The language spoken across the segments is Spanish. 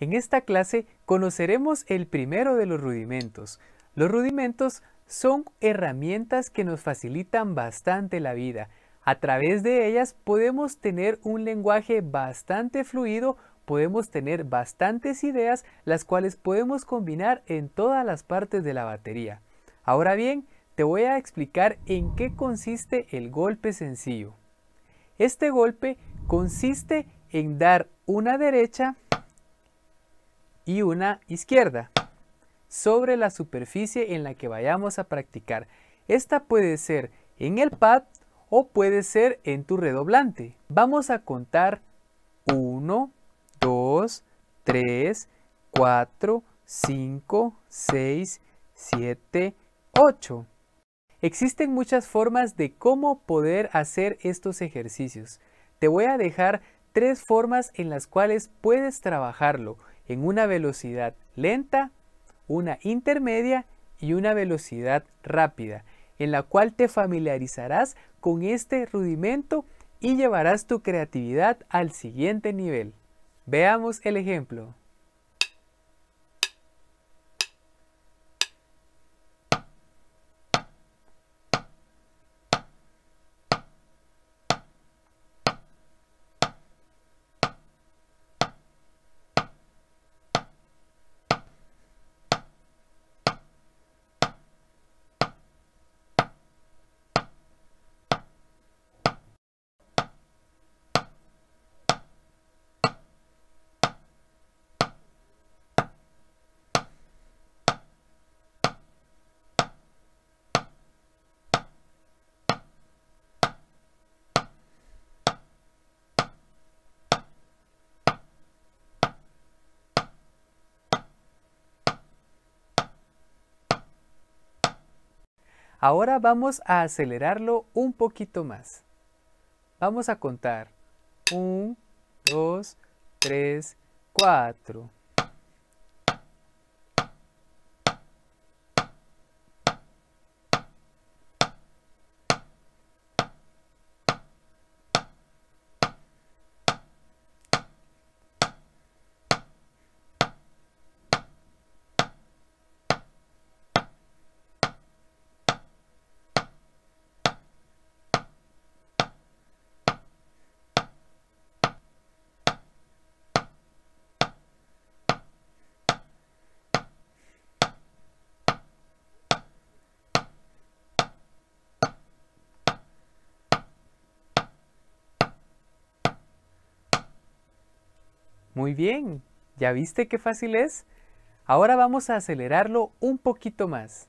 En esta clase conoceremos el primero de los rudimentos. Los rudimentos son herramientas que nos facilitan bastante la vida. A través de ellas podemos tener un lenguaje bastante fluido, podemos tener bastantes ideas, las cuales podemos combinar en todas las partes de la batería. Ahora bien, te voy a explicar en qué consiste el golpe sencillo. Este golpe consiste en dar una derecha y una izquierda sobre la superficie en la que vayamos a practicar. Esta puede ser en el pad o puede ser en tu redoblante. Vamos a contar 1, 2, 3, 4, 5, 6, 7, 8. Existen muchas formas de cómo poder hacer estos ejercicios. Te voy a dejar tres formas en las cuales puedes trabajarlo en una velocidad lenta, una intermedia y una velocidad rápida, en la cual te familiarizarás con este rudimento y llevarás tu creatividad al siguiente nivel. Veamos el ejemplo. Ahora vamos a acelerarlo un poquito más. Vamos a contar. 1, 2, 3, 4. Muy bien, ¿ya viste qué fácil es? Ahora vamos a acelerarlo un poquito más.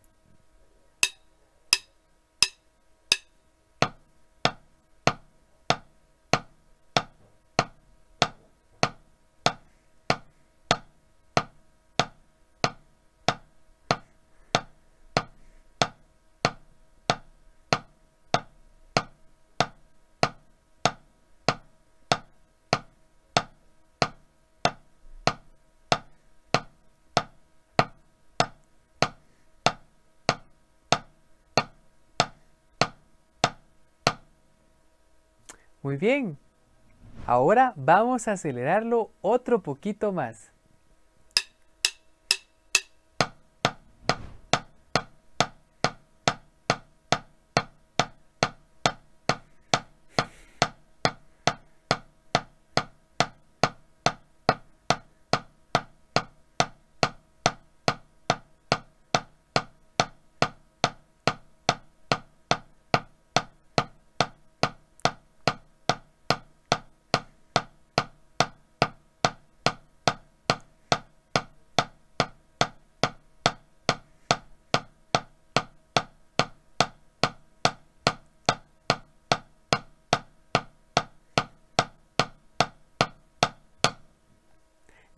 Muy bien. Ahora vamos a acelerarlo otro poquito más.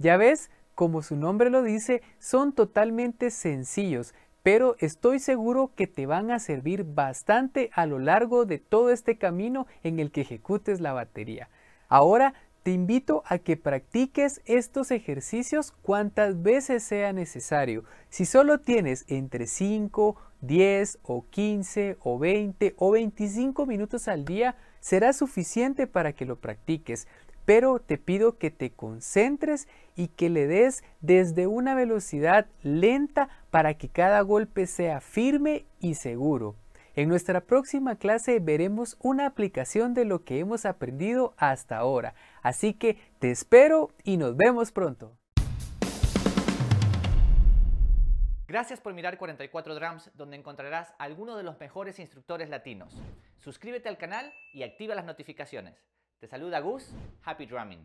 Ya ves, como su nombre lo dice, son totalmente sencillos, pero estoy seguro que te van a servir bastante a lo largo de todo este camino en el que ejecutes la batería. Ahora te invito a que practiques estos ejercicios cuantas veces sea necesario. Si solo tienes entre 5, 10 o 15 o 20 o 25 minutos al día, será suficiente para que lo practiques pero te pido que te concentres y que le des desde una velocidad lenta para que cada golpe sea firme y seguro. En nuestra próxima clase veremos una aplicación de lo que hemos aprendido hasta ahora, así que te espero y nos vemos pronto. Gracias por mirar 44 Drums, donde encontrarás a algunos de los mejores instructores latinos. Suscríbete al canal y activa las notificaciones. Te saluda Gus, happy drumming.